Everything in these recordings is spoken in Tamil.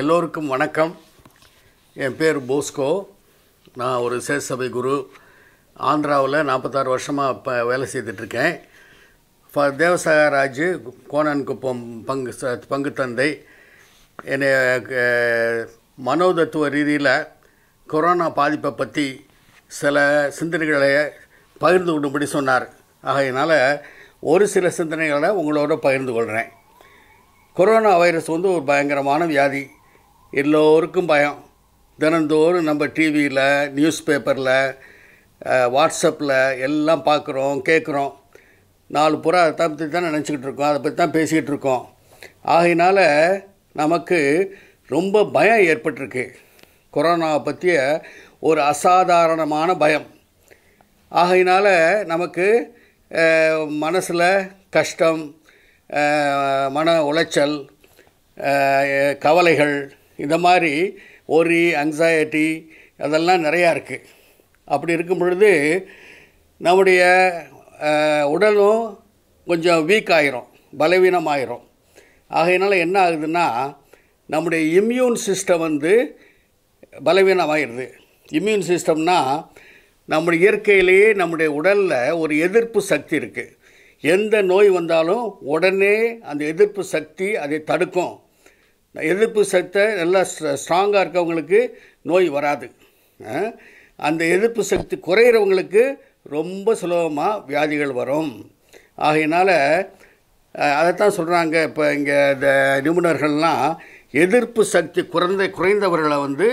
எல்லோருக்கும் வணக்கம் என் பேர் போஸ்கோ நான் ஒரு சேசபை குரு ஆந்திராவில் நாற்பத்தாறு வருஷமாக இப்போ வேலை செய்துட்ருக்கேன் ஃப தேவசாயராஜ் கோணன் குப்பம் பங்கு ச பங்கு தந்தை என்னை மனோதத்துவ ரீதியில் கொரோனா பாதிப்பை பற்றி சில சிந்தனைகளை பகிர்ந்து கொண்டும்படி சொன்னார் ஆகையினால் ஒரு சில சிந்தனைகளை உங்களோட பகிர்ந்து கொள்கிறேன் கொரோனா வைரஸ் வந்து ஒரு பயங்கரமான வியாதி எல்லோருக்கும் பயம் தினந்தோறும் நம்ம டிவியில் நியூஸ் பேப்பரில் வாட்ஸ்அப்பில் எல்லாம் பார்க்குறோம் கேட்குறோம் நாலு புறா அதை பற்றி தான் நினச்சிக்கிட்டு இருக்கோம் அதை பற்றி தான் பேசிக்கிட்டு இருக்கோம் ஆகையினால் நமக்கு ரொம்ப பயம் ஏற்பட்டிருக்கு கொரோனாவை பற்றிய ஒரு அசாதாரணமான பயம் ஆகையினால் நமக்கு மனசில் கஷ்டம் மன உளைச்சல் கவலைகள் இந்த மாதிரி ஒரி அங்ஸைட்டி அதெல்லாம் நிறையா இருக்குது அப்படி இருக்கும் பொழுது நம்முடைய உடலும் கொஞ்சம் வீக் ஆகிரும் பலவீனம் ஆயிரும் ஆகையினால என்ன ஆகுதுன்னா நம்முடைய இம்யூன் சிஸ்டம் வந்து பலவீனமாகிடுது இம்யூன் சிஸ்டம்னா நம்முடைய இயற்கையிலேயே நம்முடைய உடலில் ஒரு எதிர்ப்பு சக்தி இருக்குது எந்த நோய் வந்தாலும் உடனே அந்த எதிர்ப்பு சக்தி அதை தடுக்கும் எதிர்ப்பு சக்தி நல்லா ஸ்ட்ராங்காக இருக்கவங்களுக்கு நோய் வராது அந்த எதிர்ப்பு சக்தி குறையிறவங்களுக்கு ரொம்ப சுலபமாக வியாதிகள் வரும் ஆகையினால் அதைத்தான் சொல்கிறாங்க இப்போ இங்கே இந்த நிபுணர்கள்லாம் எதிர்ப்பு சக்தி குறைந்த குறைந்தவர்களை வந்து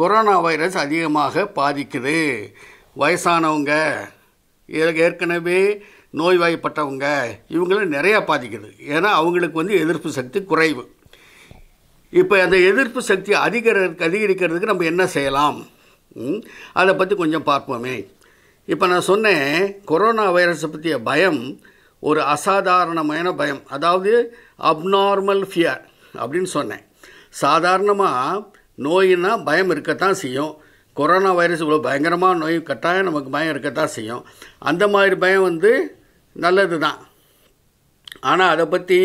கொரோனா வைரஸ் அதிகமாக பாதிக்குது வயசானவங்க ஏற்கனவே நோய்வாய்ப்பட்டவங்க இவங்களும் நிறையா பாதிக்குது ஏன்னா அவங்களுக்கு வந்து எதிர்ப்பு சக்தி குறைவு இப்போ அந்த எதிர்ப்பு சக்தி அதிகரிக்க அதிகரிக்கிறதுக்கு நம்ம என்ன செய்யலாம் அதை பற்றி கொஞ்சம் பார்ப்போமே இப்போ நான் சொன்னேன் கொரோனா வைரஸை பற்றிய பயம் ஒரு அசாதாரணமான பயம் அதாவது அப்நார்மல் ஃபியர் அப்படின்னு சொன்னேன் சாதாரணமாக நோயினா பயம் இருக்கத்தான் செய்யும் கொரோனா வைரஸ் இவ்வளோ பயங்கரமாக நோய் கட்டாயம் நமக்கு பயம் இருக்கத்தான் செய்யும் அந்த மாதிரி பயம் வந்து நல்லது தான் ஆனால் அதை பற்றி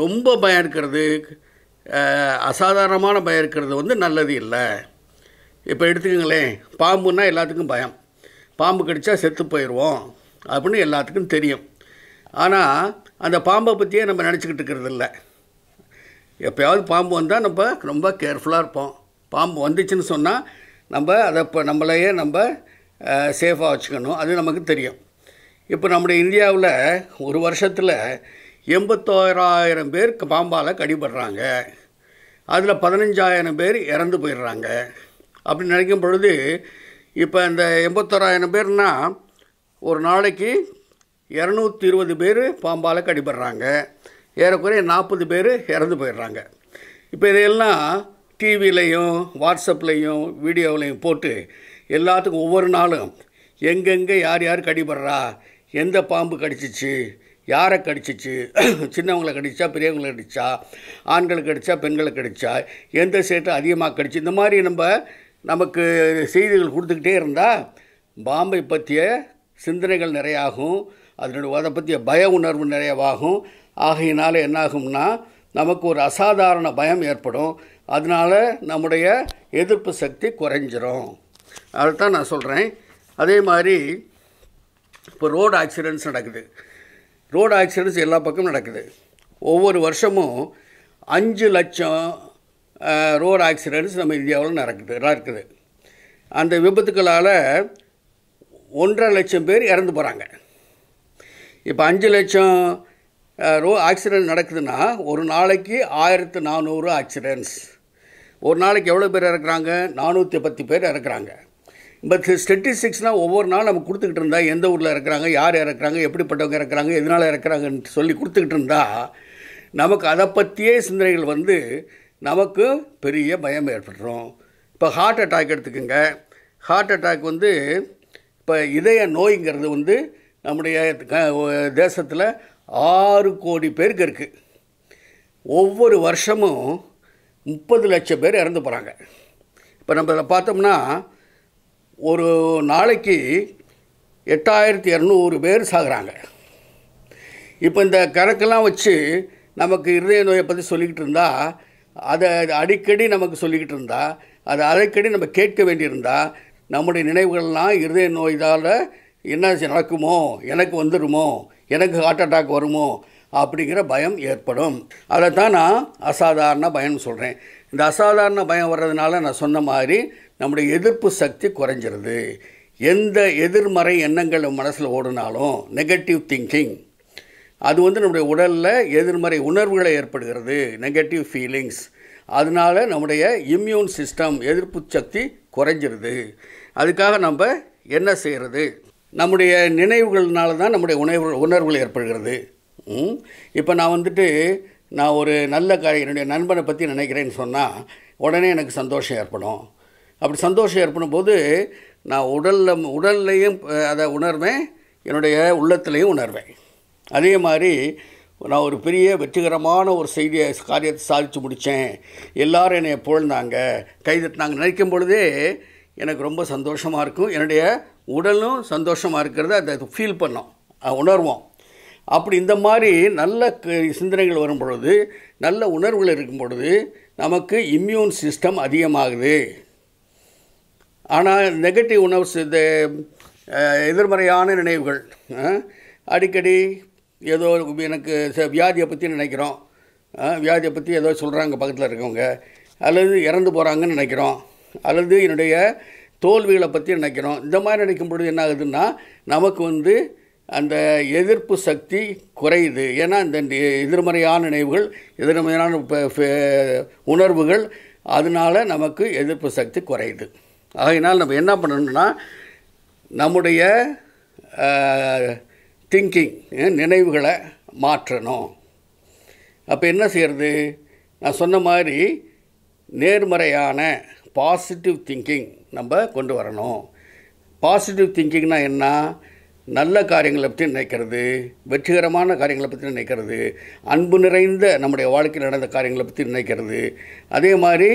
ரொம்ப பயம் இருக்கிறது அசாதாரணமான பயம் இருக்கிறது வந்து நல்லது இல்லை இப்போ எடுத்துக்கங்களேன் பாம்புன்னா எல்லாத்துக்கும் பயம் பாம்பு கடித்தா செத்து போயிடுவோம் அப்படின்னு எல்லாத்துக்கும் தெரியும் ஆனால் அந்த பாம்பை பற்றியே நம்ம நினச்சிக்கிட்டு இருக்கிறது இல்லை எப்போயாவது பாம்பு வந்தால் நம்ம ரொம்ப கேர்ஃபுல்லாக இருப்போம் பாம்பு வந்துச்சுன்னு சொன்னால் நம்ம அதை இப்போ நம்மளையே நம்ம சேஃபாக வச்சுக்கணும் அது நமக்கு தெரியும் இப்போ நம்முடைய இந்தியாவில் ஒரு வருஷத்தில் எண்பத்தோராயிரம் பேர் பாம்பால் கடிபடுறாங்க அதில் பதினஞ்சாயிரம் பேர் இறந்து போயிடுறாங்க அப்படின்னு நினைக்கும் பொழுது இப்போ இந்த எண்பத்தோராயிரம் பேர்னா ஒரு நாளைக்கு இரநூத்தி இருபது பேர் பாம்பால் கடிபடுறாங்க ஏறக்குறைய நாற்பது பேர் இறந்து போயிடுறாங்க இப்போ இதையெல்லாம் டிவிலையும் வாட்ஸ்அப்லேயும் வீடியோவிலையும் போட்டு எல்லாத்துக்கும் ஒவ்வொரு நாளும் எங்கெங்கே யார் யார் கடிபடுறா எந்த பாம்பு கடிச்சிச்சு யாரை கடிச்சிச்சு சின்னவங்களை கடிச்சா பெரியவங்களை கடிச்சா ஆண்களுக்கு கடிச்சா பெண்களை கடிச்சா எந்த சேட்டை அதிகமாக கடிச்சு இந்த மாதிரி நம்ம நமக்கு செய்திகள் கொடுத்துக்கிட்டே இருந்தால் பாம்பை பற்றிய சிந்தனைகள் நிறையாகும் அதனுடைய அதை பற்றிய பய உணர்வு நிறையவாகும் ஆகையினால் என்னாகும்னா நமக்கு ஒரு அசாதாரண பயம் ஏற்படும் அதனால் நம்முடைய எதிர்ப்பு சக்தி குறைஞ்சிரும் தான் நான் சொல்கிறேன் அதே மாதிரி இப்போ ரோடு ஆக்சிடெண்ட்ஸ் நடக்குது ரோடு ஆக்சிடென்ட்ஸ் எல்லா பக்கமும் நடக்குது ஒவ்வொரு வருஷமும் அஞ்சு லட்சம் ரோடு ஆக்சிடென்ட்ஸ் நம்ம இந்தியாவில் நடக்குது நடக்குது அந்த விபத்துக்களால் ஒன்றரை லட்சம் பேர் இறந்து போகிறாங்க இப்போ அஞ்சு லட்சம் ரோ ஆக்சிடெண்ட் நடக்குதுன்னா ஒரு நாளைக்கு ஆயிரத்து நானூறு ஆக்சிடெண்ட்ஸ் ஒரு நாளைக்கு எவ்வளோ பேர் இறக்குறாங்க நானூற்றி பத்து பேர் இறக்குறாங்க பட் ஸ்டெட்டிஸ்டிக்ஸ்னால் ஒவ்வொரு நாள் நம்ம கொடுத்துக்கிட்டு இருந்தால் எந்த ஊரில் இருக்கிறாங்க யார் இறக்குறாங்க எப்படிப்பட்டவங்க இறக்குறாங்க எதனால் இறக்குறாங்கன்னு சொல்லி கொடுத்துக்கிட்டு இருந்தால் நமக்கு அதை பற்றியே சிந்தனைகள் வந்து நமக்கு பெரிய பயம் ஏற்பட்டுரும் இப்போ ஹார்ட் அட்டாக் எடுத்துக்கோங்க ஹார்ட் அட்டாக் வந்து இப்போ இதய நோய்ங்கிறது வந்து நம்முடைய தேசத்தில் ஆறு கோடி பேருக்கு இருக்குது ஒவ்வொரு வருஷமும் முப்பது லட்சம் பேர் இறந்து போகிறாங்க இப்போ நம்ம பார்த்தோம்னா ஒரு நாளைக்கு எட்டாயிரத்தி இரநூறு பேர் சாகுறாங்க இப்போ இந்த கணக்கெல்லாம் வச்சு நமக்கு இருதய நோயை பற்றி சொல்லிக்கிட்டு இருந்தால் அதை அடிக்கடி நமக்கு சொல்லிக்கிட்டு இருந்தால் அதை அடிக்கடி நம்ம கேட்க வேண்டியிருந்தால் நம்முடைய நினைவுகள்லாம் இருதய நோய்தால் என்ன நடக்குமோ எனக்கு வந்துடுமோ எனக்கு ஹார்ட் அட்டாக் வருமோ அப்படிங்கிற பயம் ஏற்படும் அதை தான் நான் அசாதாரண பயம்னு சொல்கிறேன் இந்த அசாதாரண பயம் வர்றதுனால நான் சொன்ன மாதிரி நம்முடைய எதிர்ப்பு சக்தி குறைஞ்சிருது எந்த எதிர்மறை எண்ணங்கள் நம்ம மனசில் ஓடினாலும் நெகட்டிவ் திங்கிங் அது வந்து நம்முடைய உடலில் எதிர்மறை உணர்வுகளை ஏற்படுகிறது நெகட்டிவ் ஃபீலிங்ஸ் அதனால் நம்முடைய இம்யூன் சிஸ்டம் எதிர்ப்பு சக்தி குறைஞ்சிருது அதுக்காக நம்ம என்ன செய்கிறது நம்முடைய நினைவுகள்னால தான் நம்முடைய உணவு உணர்வுகள் ஏற்படுகிறது இப்போ நான் வந்துட்டு நான் ஒரு நல்ல காரியம் என்னுடைய நண்பனை பற்றி நினைக்கிறேன்னு சொன்னால் உடனே எனக்கு சந்தோஷம் ஏற்படும் அப்படி சந்தோஷம் ஏற்படும் போது நான் உடலில் உடல்லையும் அதை உணர்வேன் என்னுடைய உள்ளத்துலேயும் உணர்வேன் அதே மாதிரி நான் ஒரு பெரிய வெற்றிகரமான ஒரு செய்தியை காரியத்தை சாதித்து முடித்தேன் எல்லோரும் என்னை புகழ்ந்தாங்க கைதட்டினாங்க நினைக்கும் பொழுதே எனக்கு ரொம்ப சந்தோஷமாக இருக்கும் என்னுடைய உடலும் சந்தோஷமாக இருக்கிறத அதை ஃபீல் பண்ணோம் உணர்வோம் அப்படி இந்த மாதிரி நல்ல சிந்தனைகள் வரும் பொழுது நல்ல உணர்வுகள் இருக்கும் பொழுது நமக்கு இம்யூன் சிஸ்டம் அதிகமாகுது ஆனால் நெகட்டிவ் உணர்ஸ் இந்த எதிர்மறையான நினைவுகள் அடிக்கடி ஏதோ எனக்கு வியாதியை பற்றி நினைக்கிறோம் வியாதியை பற்றி ஏதோ சொல்கிறாங்க பக்கத்தில் இருக்கவங்க அல்லது இறந்து போகிறாங்கன்னு நினைக்கிறோம் அல்லது என்னுடைய தோல்விகளை பற்றி நினைக்கிறோம் இந்த மாதிரி நினைக்கும் பொழுது என்ன ஆகுதுன்னா நமக்கு வந்து அந்த எதிர்ப்பு சக்தி குறையுது ஏன்னா இந்த எதிர்மறையான நினைவுகள் எதிர்மறையான உணர்வுகள் அதனால் நமக்கு எதிர்ப்பு சக்தி குறையுது ஆகையினால் நம்ம என்ன பண்ணணும்னா நம்முடைய திங்கிங் நினைவுகளை மாற்றணும் அப்போ என்ன செய்கிறது நான் சொன்ன மாதிரி நேர்மறையான பாசிட்டிவ் திங்கிங் நம்ம கொண்டு வரணும் பாசிட்டிவ் திங்கிங்னால் என்ன நல்ல காரியங்களை பற்றி நினைக்கிறது வெற்றிகரமான காரியங்களை பற்றி நினைக்கிறது அன்பு நிறைந்த நம்முடைய வாழ்க்கையில் நடந்த காரியங்களை பற்றி நினைக்கிறது அதே மாதிரி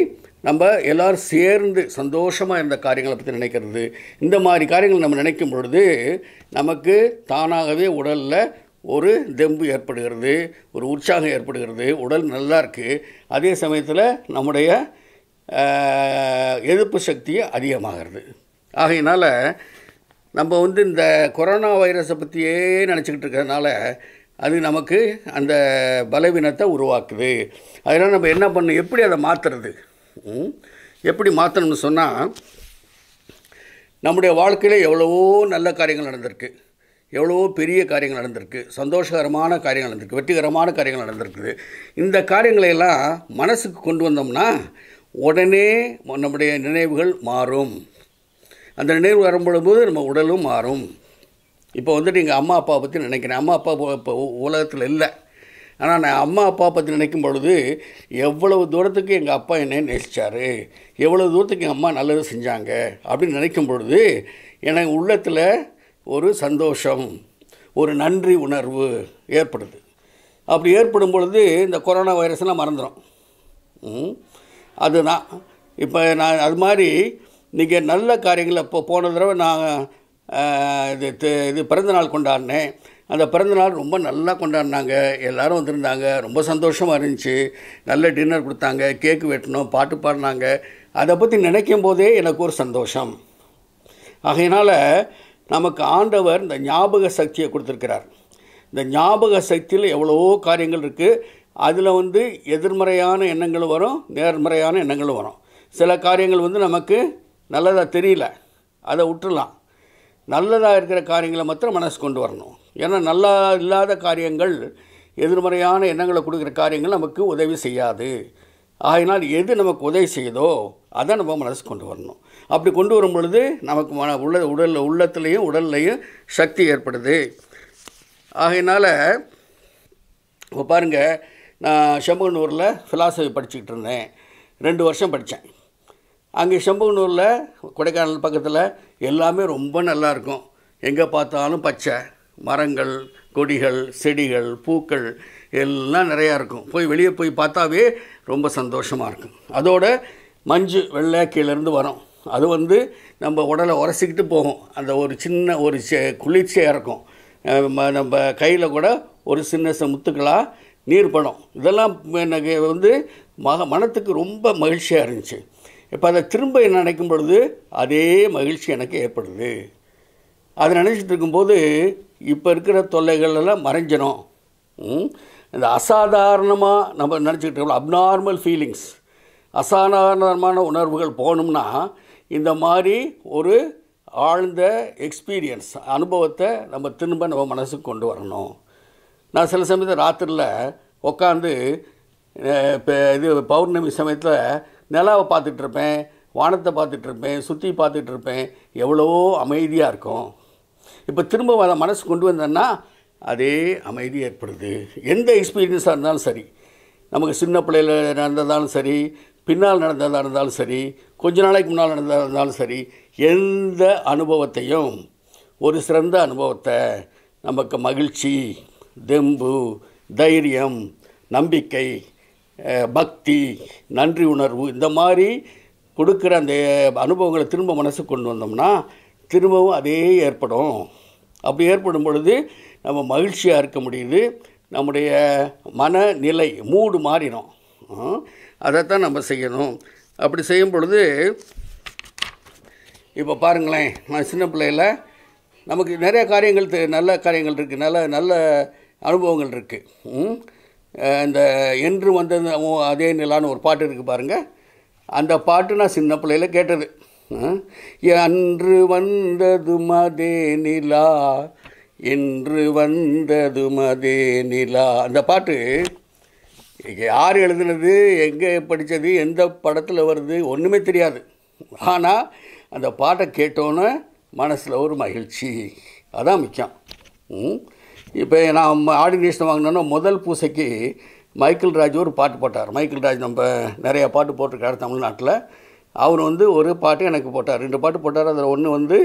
நம்ம எல்லோரும் சேர்ந்து சந்தோஷமாக இருந்த காரியங்களை பற்றி நினைக்கிறது இந்த மாதிரி காரியங்கள் நம்ம நினைக்கும் பொழுது நமக்கு தானாகவே உடலில் ஒரு தெம்பு ஏற்படுகிறது ஒரு உற்சாகம் ஏற்படுகிறது உடல் நல்லா இருக்குது அதே சமயத்தில் நம்முடைய எதிர்ப்பு சக்தியை அதிகமாகிறது ஆகையினால் நம்ம வந்து இந்த கொரோனா வைரஸை பற்றியே நினச்சிக்கிட்டு இருக்கிறதுனால அது நமக்கு அந்த பலவீனத்தை உருவாக்குது அதனால் நம்ம என்ன பண்ணணும் எப்படி அதை மாற்றுறது எப்படி மாற்றணும்னு சொன்னால் நம்முடைய வாழ்க்கையில் எவ்வளவோ நல்ல காரியங்கள் நடந்திருக்கு எவ்வளவோ பெரிய காரியங்கள் நடந்திருக்கு சந்தோஷகரமான காரியங்கள் நடந்திருக்கு வெற்றிகரமான காரியங்கள் நடந்திருக்குது இந்த காரியங்களையெல்லாம் மனசுக்கு கொண்டு வந்தோம்னா உடனே நம்முடைய நினைவுகள் மாறும் அந்த நினைவு வரும்பொழுது நம்ம உடலும் மாறும் இப்போ வந்துட்டு எங்கள் அம்மா அப்பாவை பற்றி நினைக்கிறேன் அம்மா அப்பா இப்போ உலகத்தில் இல்லை ஆனால் நான் அம்மா அப்பா பற்றி நினைக்கும் பொழுது எவ்வளவு தூரத்துக்கு எங்கள் அப்பா என்னை நேசித்தார் எவ்வளோ தூரத்துக்கு எங்கள் அம்மா நல்லது செஞ்சாங்க அப்படின்னு நினைக்கும் பொழுது எனக்கு உள்ளத்தில் ஒரு சந்தோஷம் ஒரு நன்றி உணர்வு ஏற்படுது அப்படி ஏற்படும் பொழுது இந்த கொரோனா வைரஸ்லாம் மறந்துடும் அதுதான் இப்போ நான் அது மாதிரி நீங்கள் நல்ல காரியங்கள் அப்போ போன தடவை நான் இது இது பிறந்தநாள் கொண்டாடினேன் அந்த பிறந்தநாள் ரொம்ப நல்லா கொண்டாடினாங்க எல்லோரும் வந்திருந்தாங்க ரொம்ப சந்தோஷமாக இருந்துச்சு நல்ல டின்னர் கொடுத்தாங்க கேக்கு வெட்டணும் பாட்டு பாடினாங்க அதை பற்றி நினைக்கும் போதே எனக்கு ஒரு சந்தோஷம் ஆகையினால் நமக்கு ஆண்டவர் இந்த ஞாபக சக்தியை கொடுத்துருக்கிறார் இந்த ஞாபக சக்தியில் எவ்வளவோ காரியங்கள் இருக்குது அதில் வந்து எதிர்மறையான எண்ணங்களும் வரும் நேர்மறையான எண்ணங்களும் வரும் சில காரியங்கள் வந்து நமக்கு நல்லதாக தெரியல அதை விட்டுலாம் நல்லதாக இருக்கிற காரியங்களை மாத்திரம் மனசு கொண்டு வரணும் ஏன்னா நல்லா இல்லாத காரியங்கள் எதிர்மறையான எண்ணங்களை கொடுக்குற காரியங்கள் நமக்கு உதவி செய்யாது ஆகினால் எது நமக்கு உதவி செய்யுதோ அதை நம்ம மனசு கொண்டு வரணும் அப்படி கொண்டு வரும் பொழுது நமக்கு மன உள்ள உடல் உள்ளத்துலேயும் உடல்லையும் சக்தி ஏற்படுது ஆகையினால் இப்போ பாருங்கள் நான் செம்பகனூரில் ஃபிலாசபி படிச்சுக்கிட்டு இருந்தேன் ரெண்டு வருஷம் படித்தேன் அங்கே செம்பகனூரில் கொடைக்கானல் பக்கத்தில் எல்லாமே ரொம்ப நல்லாயிருக்கும் எங்கே பார்த்தாலும் பச்சை மரங்கள் கொடிகள் செடிகள் பூக்கள் எல்லாம் நிறையா இருக்கும் போய் வெளியே போய் பார்த்தாவே ரொம்ப சந்தோஷமாக இருக்கும் அதோட மஞ்சு வெள்ளை கீழேருந்து வரும் அது வந்து நம்ம உடலை உரசிக்கிட்டு போகும் அந்த ஒரு சின்ன ஒரு குளிர்ச்சியாக இருக்கும் நம்ம கையில் கூட ஒரு சின்ன முத்துக்களாக நீர் படம் இதெல்லாம் எனக்கு வந்து மக மனத்துக்கு ரொம்ப மகிழ்ச்சியாக இருந்துச்சு இப்போ அதை திரும்ப என்ன நினைக்கும் பொழுது அதே மகிழ்ச்சி எனக்கு ஏற்படுது அதை நினச்சிட்டு இருக்கும்போது இப்போ இருக்கிற தொல்லைகளெல்லாம் மறைஞ்சிடும் இந்த அசாதாரணமாக நம்ம நினச்சிக்கிட்டு இருக்கோம் அப்நார்மல் ஃபீலிங்ஸ் அசாதாரணமான உணர்வுகள் போகணும்னா இந்த மாதிரி ஒரு ஆழ்ந்த எக்ஸ்பீரியன்ஸ் அனுபவத்தை நம்ம திரும்ப நம்ம மனசுக்கு கொண்டு வரணும் நான் சில சமயத்தில் ராத்திரியில் உட்காந்து இப்போ இது பௌர்ணமி சமயத்தில் நிலாவை பார்த்துட்ருப்பேன் வானத்தை பார்த்துட்ருப்பேன் சுற்றி பார்த்துட்ருப்பேன் எவ்வளவோ அமைதியாக இருக்கும் இப்போ திரும்ப அதை மனசு கொண்டு வந்தேன்னா அதே அமைதி ஏற்படுது எந்த எக்ஸ்பீரியன்ஸாக இருந்தாலும் சரி நமக்கு சின்ன பிள்ளையில் நடந்ததாலும் சரி பின்னால் நடந்ததாக இருந்தாலும் சரி கொஞ்ச நாளைக்கு முன்னால் நடந்ததாக இருந்தாலும் சரி எந்த அனுபவத்தையும் ஒரு சிறந்த அனுபவத்தை நமக்கு மகிழ்ச்சி தெம்பு தைரியம் நம்பிக்கை பக்தி நன்றி உணர்வு இந்த மாதிரி கொடுக்குற அந்த அனுபவங்களை திரும்ப மனசுக்கு கொண்டு வந்தோம்னா திரும்பவும் அதே ஏற்படும் அப்படி ஏற்படும் பொழுது நம்ம மகிழ்ச்சியாக இருக்க முடியுது நம்முடைய மனநிலை மூடு மாறிடும் அதைத்தான் நம்ம செய்யணும் அப்படி செய்யும் பொழுது இப்போ பாருங்களேன் நான் சின்ன பிள்ளையில் நமக்கு நிறைய காரியங்கள் நல்ல காரியங்கள் இருக்குது நல்ல நல்ல அனுபவங்கள் இருக்குது இந்த என்று வந்தது அதே நிலான்னு ஒரு பாட்டு இருக்குது பாருங்கள் அந்த பாட்டு நான் சின்ன பிள்ளையில் கேட்டது அன்று வந்தது மதே நிலா என்று வந்தது மதே நிலா அந்த பாட்டு யார் எழுதுனது எங்கே படித்தது எந்த படத்தில் வருது ஒன்றுமே தெரியாது ஆனால் அந்த பாட்டை கேட்டோன்னே மனசில் ஒரு மகிழ்ச்சி அதான் முக்கியம் இப்போ நான் ஆடி கிருஷ்ணன் வாங்கினோன்னா முதல் பூசைக்கு மைக்கேல் ராஜ் ஒரு பாட்டு போட்டார் மைக்கேல் ராஜ் நம்ம நிறையா பாட்டு போட்டிருக்காரு தமிழ்நாட்டில் அவர் வந்து ஒரு பாட்டு எனக்கு போட்டார் ரெண்டு பாட்டு போட்டார் அதில் ஒன்று வந்து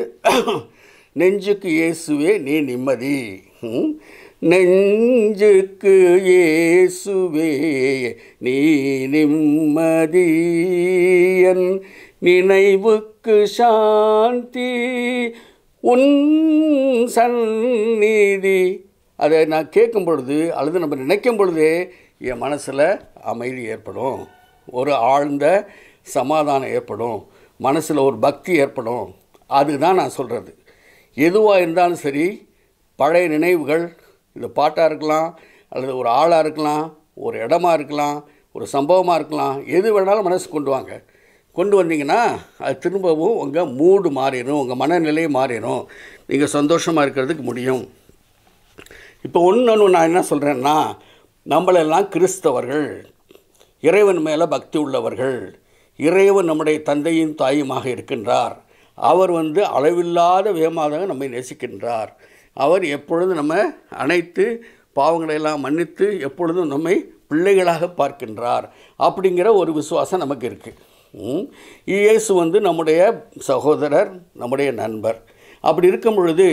நெஞ்சுக்கு இயேசுவே நீ நிம்மதி நெஞ்சுக்கு இயேசுவே நீ நிம்மதி என் நினைவுக்கு சாந்தி உன் சந்நிதி அதை நான் கேட்கும் பொழுது அல்லது நம்ம நினைக்கும் பொழுதே என் மனசில் அமைதி ஏற்படும் ஒரு ஆழ்ந்த சமாதானம் ஏற்படும் மனசில் ஒரு பக்தி ஏற்படும் அதுதான் நான் சொல்கிறது எதுவாக இருந்தாலும் சரி பழைய நினைவுகள் இந்த பாட்டாக இருக்கலாம் அல்லது ஒரு ஆளாக இருக்கலாம் ஒரு இடமா இருக்கலாம் ஒரு சம்பவமாக இருக்கலாம் எது வேணாலும் மனசு கொண்டு வாங்க கொண்டு வந்தீங்கன்னா அது திரும்பவும் உங்கள் மூடு மாறிடும் உங்கள் மனநிலையை மாறிடும் நீங்கள் சந்தோஷமாக இருக்கிறதுக்கு முடியும் இப்போ ஒன்று நான் என்ன சொல்கிறேன்னா நம்மளெல்லாம் கிறிஸ்தவர்கள் இறைவன் மேலே பக்தி உள்ளவர்கள் இறைவன் நம்முடைய தந்தையும் தாயுமாக இருக்கின்றார் அவர் வந்து அளவில்லாத விதமாக நம்மை நேசிக்கின்றார் அவர் எப்பொழுதும் நம்ம அனைத்து பாவங்களையெல்லாம் மன்னித்து எப்பொழுதும் நம்மை பிள்ளைகளாக பார்க்கின்றார் அப்படிங்கிற ஒரு விசுவாசம் நமக்கு இருக்குது இயேசு வந்து நம்முடைய சகோதரர் நம்முடைய நண்பர் அப்படி இருக்கும் பொழுது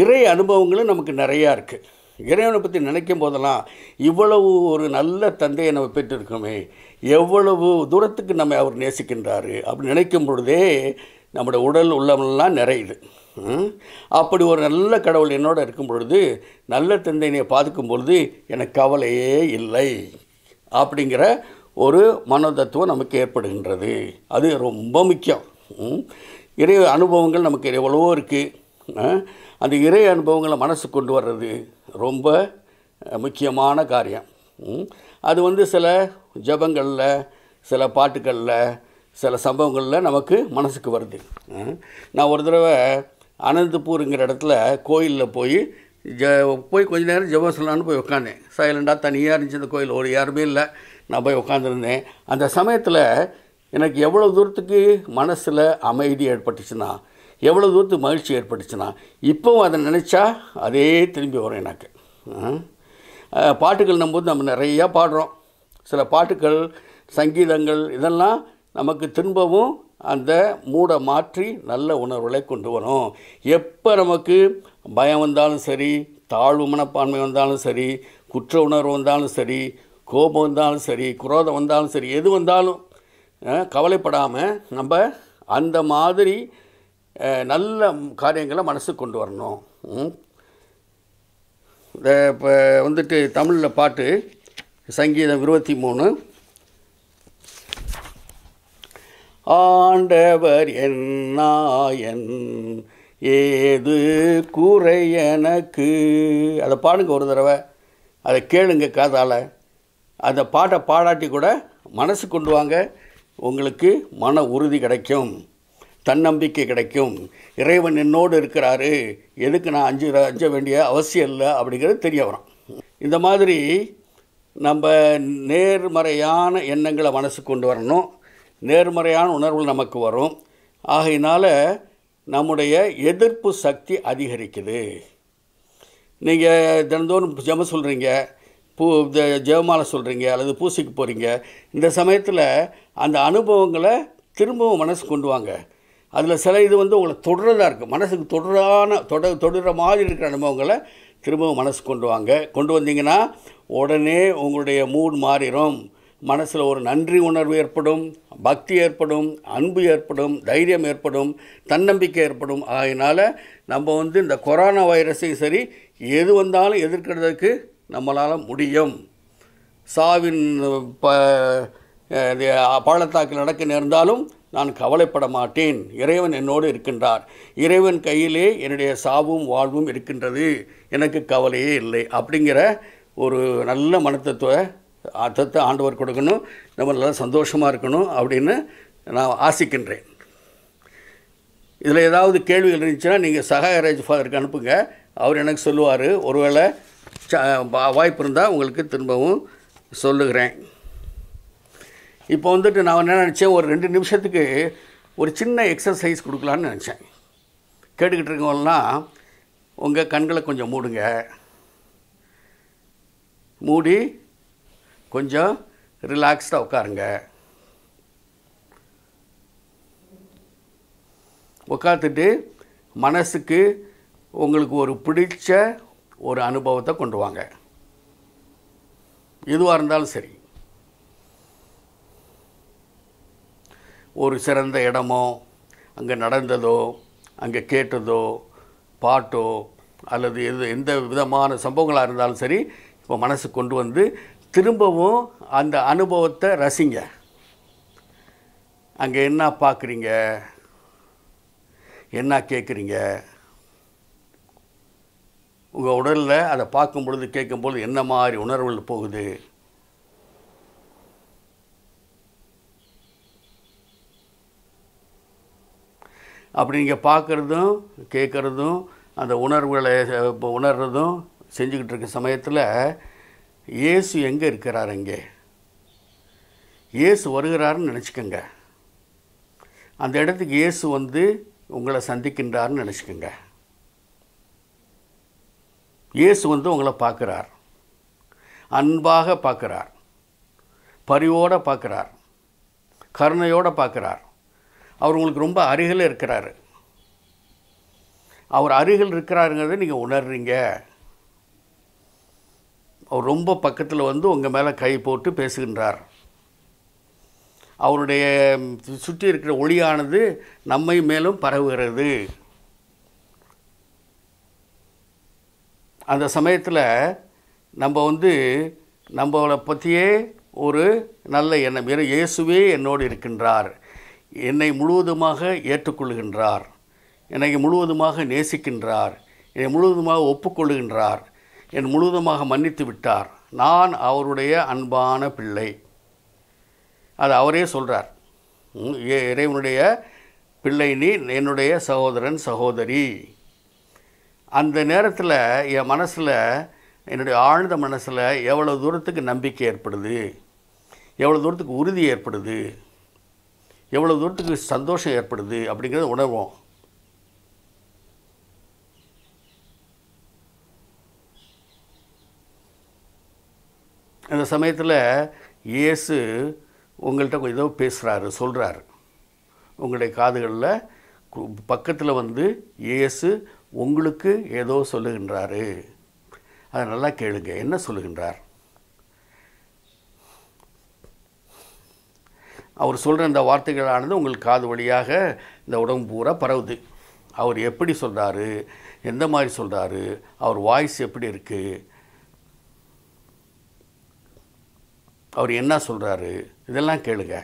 இறை அனுபவங்களும் நமக்கு நிறையா இருக்குது இறைவனை பற்றி நினைக்கும் போதெல்லாம் இவ்வளவு ஒரு நல்ல தந்தையை நம்ம பெற்றிருக்கோமே எவ்வளவு தூரத்துக்கு நம்ம அவர் நேசிக்கின்றாரு அப்படி நினைக்கும் பொழுதே நம்முடைய உடல் உள்ளமெல்லாம் நிறையுது அப்படி ஒரு நல்ல கடவுள் என்னோட இருக்கும் பொழுது நல்ல தந்தையினை பாதுக்கும் பொழுது எனக்கு கவலையே இல்லை அப்படிங்கிற ஒரு மனோதத்துவம் நமக்கு ஏற்படுகின்றது அது ரொம்ப முக்கியம் இறை அனுபவங்கள் நமக்கு எவ்வளவோ இருக்குது அந்த இறை அனுபவங்களை மனசு கொண்டு வர்றது ரொம்ப முக்கியமான காரியம் அது வந்து சில ஜபங்களில் சில பாட்டுகளில் சில சம்பவங்களில் நமக்கு மனசுக்கு வருது நான் ஒரு தடவை அனந்தபூருங்கிற இடத்துல கோயிலில் போய் ஜ போய் கொஞ்ச நேரம் ஜபம் சொல்லலான்னு போய் உட்காந்தேன் சைலண்டாக தனியாக இருந்துச்சு அந்த கோயில் ஒரு யாருமே இல்லை நான் போய் உட்காந்துருந்தேன் அந்த சமயத்தில் எனக்கு எவ்வளோ தூரத்துக்கு மனசில் அமைதி ஏற்பட்டுச்சுன்னா எவ்வளோ தூரத்துக்கு மகிழ்ச்சி ஏற்பட்டுச்சுன்னா இப்போவும் அதை நினச்சா அதே திரும்பி வரும் எனக்கு பாட்டுகள் போது நம்ம நிறையா பாடுறோம் சில பாட்டுகள் சங்கீதங்கள் இதெல்லாம் நமக்கு திரும்பவும் அந்த மூடை மாற்றி நல்ல உணர்வுகளை கொண்டு வரும் எப்போ நமக்கு பயம் வந்தாலும் சரி தாழ்வு மனப்பான்மை வந்தாலும் சரி குற்ற உணர்வு வந்தாலும் சரி கோபம் வந்தாலும் சரி குரோதம் வந்தாலும் சரி எது வந்தாலும் கவலைப்படாமல் நம்ம அந்த மாதிரி நல்ல காரியங்களை மனசுக்கு கொண்டு வரணும் இப்போ வந்துட்டு தமிழில் பாட்டு சங்கீதம் இருபத்தி மூணு ஆண்டவர் என்னாயன் ஏது கூரை எனக்கு அதை பாடுங்க ஒரு தடவை அதை கேளுங்க காதால் அந்த பாட்டை பாடாட்டி கூட மனசு கொண்டு வாங்க உங்களுக்கு மன உறுதி கிடைக்கும் தன்னம்பிக்கை கிடைக்கும் இறைவன் என்னோடு இருக்கிறாரு எதுக்கு நான் அஞ்சு அஞ்ச வேண்டிய அவசியம் இல்லை அப்படிங்கிறது தெரிய வரும் இந்த மாதிரி நம்ம நேர்மறையான எண்ணங்களை மனசுக்கு கொண்டு வரணும் நேர்மறையான உணர்வு நமக்கு வரும் ஆகையினால் நம்முடைய எதிர்ப்பு சக்தி அதிகரிக்குது நீங்கள் தினந்தோறும் ஜெம சொல்கிறீங்க பூ இந்த ஜெபமாலை சொல்கிறீங்க அல்லது பூசிக்கு போகிறீங்க இந்த சமயத்தில் அந்த அனுபவங்களை திரும்பவும் மனசு கொண்டு வாங்க அதில் சில இது வந்து உங்களை தொடர்றதாக இருக்குது மனசுக்கு தொடரான தொட தொடுற மாதிரி இருக்கிற அனுபவங்களை திரும்பவும் மனசு கொண்டு வாங்க கொண்டு வந்தீங்கன்னா உடனே உங்களுடைய மூட் மாறிடும் மனசில் ஒரு நன்றி உணர்வு ஏற்படும் பக்தி ஏற்படும் அன்பு ஏற்படும் தைரியம் ஏற்படும் தன்னம்பிக்கை ஏற்படும் அதனால் நம்ம வந்து இந்த கொரோனா வைரஸையும் சரி எது வந்தாலும் எதிர்க்கிறதுக்கு நம்மளால் முடியும் சாவின் ப பள்ளத்தாக்கில் நடக்க நேர்ந்தாலும் நான் கவலைப்பட மாட்டேன் இறைவன் என்னோடு இருக்கின்றார் இறைவன் கையிலே என்னுடைய சாவும் வாழ்வும் இருக்கின்றது எனக்கு கவலையே இல்லை அப்படிங்கிற ஒரு நல்ல மனத்தத்துவ அர்த்தத்தை ஆண்டவர் கொடுக்கணும் நம்ம நல்லா சந்தோஷமாக இருக்கணும் அப்படின்னு நான் ஆசிக்கின்றேன் இதில் ஏதாவது கேள்விகள் இருந்துச்சுன்னா நீங்கள் சகாய ராஜ் ஃபாதருக்கு அனுப்புங்க அவர் எனக்கு சொல்லுவார் ஒருவேளை வாய்ப்பு இருந்தால் உங்களுக்கு திரும்பவும் சொல்லுகிறேன் இப்போ வந்துட்டு நான் என்ன நினச்சேன் ஒரு ரெண்டு நிமிஷத்துக்கு ஒரு சின்ன எக்ஸசைஸ் கொடுக்கலான்னு நினச்சேன் கேட்டுக்கிட்டு இருக்கவங்களாம் உங்கள் கண்களை கொஞ்சம் மூடுங்க மூடி கொஞ்சம் ரிலாக்ஸ்டாக உட்காருங்க உட்காந்துட்டு மனசுக்கு உங்களுக்கு ஒரு பிடிச்ச ஒரு அனுபவத்தை கொண்டு வாங்க எதுவாக இருந்தாலும் சரி ஒரு சிறந்த இடமோ அங்கே நடந்ததோ அங்கே கேட்டதோ பாட்டோ அல்லது எது எந்த விதமான சம்பவங்களாக இருந்தாலும் சரி இப்போ மனசு கொண்டு வந்து திரும்பவும் அந்த அனுபவத்தை ரசிங்க அங்கே என்ன பார்க்குறீங்க என்ன கேட்குறீங்க உங்கள் உடலில் அதை பார்க்கும் பொழுது கேட்கும்பொழுது என்ன மாதிரி உணர்வுகள் போகுது அப்படி நீங்கள் பார்க்குறதும் கேட்குறதும் அந்த உணர்வுகளை இப்போ உணர்கிறதும் செஞ்சுக்கிட்டு இருக்க சமயத்தில் இயேசு எங்கே இருக்கிறார் அங்கே இயேசு வருகிறாருன்னு நினச்சிக்கோங்க அந்த இடத்துக்கு இயேசு வந்து உங்களை சந்திக்கின்றார்னு நினச்சிக்கோங்க இயேசு வந்து உங்களை பார்க்குறார் அன்பாக பார்க்குறார் பரிவோடு பார்க்குறார் கருணையோடு பார்க்குறார் அவர் உங்களுக்கு ரொம்ப அருகில் இருக்கிறார் அவர் அருகில் இருக்கிறாருங்கிறத நீங்கள் உணர்றீங்க அவர் ரொம்ப பக்கத்தில் வந்து உங்கள் மேலே கை போட்டு பேசுகின்றார் அவருடைய சுற்றி இருக்கிற ஒளியானது நம்மை மேலும் பரவுகிறது அந்த சமயத்தில் நம்ம வந்து நம்மளை பற்றியே ஒரு நல்ல எண்ணம் இயேசுவே என்னோடு இருக்கின்றார் என்னை முழுவதுமாக ஏற்றுக்கொள்கின்றார் என்னை முழுவதுமாக நேசிக்கின்றார் என்னை முழுவதுமாக ஒப்புக்கொள்கின்றார் என் முழுவதுமாக மன்னித்து விட்டார் நான் அவருடைய அன்பான பிள்ளை அது அவரே சொல்கிறார் இறைவனுடைய பிள்ளை நீ என்னுடைய சகோதரன் சகோதரி அந்த நேரத்தில் என் மனசில் என்னுடைய ஆழ்ந்த மனசில் எவ்வளோ தூரத்துக்கு நம்பிக்கை ஏற்படுது எவ்வளோ தூரத்துக்கு உறுதி ஏற்படுது எவ்வளோ தூரத்துக்கு சந்தோஷம் ஏற்படுது அப்படிங்கிறத உணர்வோம் அந்த சமயத்தில் இயேசு உங்கள்கிட்ட கொஞ்சம் ஏதோ பேசுகிறாரு சொல்கிறாரு உங்களுடைய காதுகளில் பக்கத்தில் வந்து இயேசு உங்களுக்கு ஏதோ சொல்லுகின்றாரு அதை நல்லா கேளுங்க என்ன சொல்லுகின்றார் அவர் சொல்கிற இந்த வார்த்தைகளானது உங்களுக்கு காது வழியாக இந்த உடம்பு பூரா பரவுது அவர் எப்படி சொல்கிறாரு எந்த மாதிரி சொல்கிறாரு அவர் வாய்ஸ் எப்படி இருக்குது அவர் என்ன சொல்கிறாரு இதெல்லாம் கேளுங்க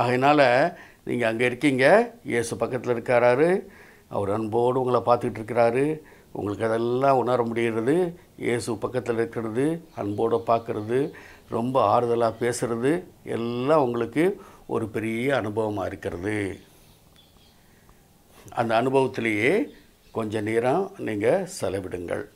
ஆகையினால் நீங்கள் அங்கே இருக்கீங்க இயேசு பக்கத்தில் இருக்கிறாரு அவர் அன்போடு உங்களை பார்த்துக்கிட்டு இருக்கிறாரு உங்களுக்கு அதெல்லாம் உணர முடிகிறது இயேசு பக்கத்தில் இருக்கிறது அன்போடு பார்க்குறது ரொம்ப ஆறுதலாக பேசுகிறது எல்லாம் உங்களுக்கு ஒரு பெரிய அனுபவமாக இருக்கிறது அந்த அனுபவத்திலேயே கொஞ்சம் நேரம் நீங்கள் செலவிடுங்கள்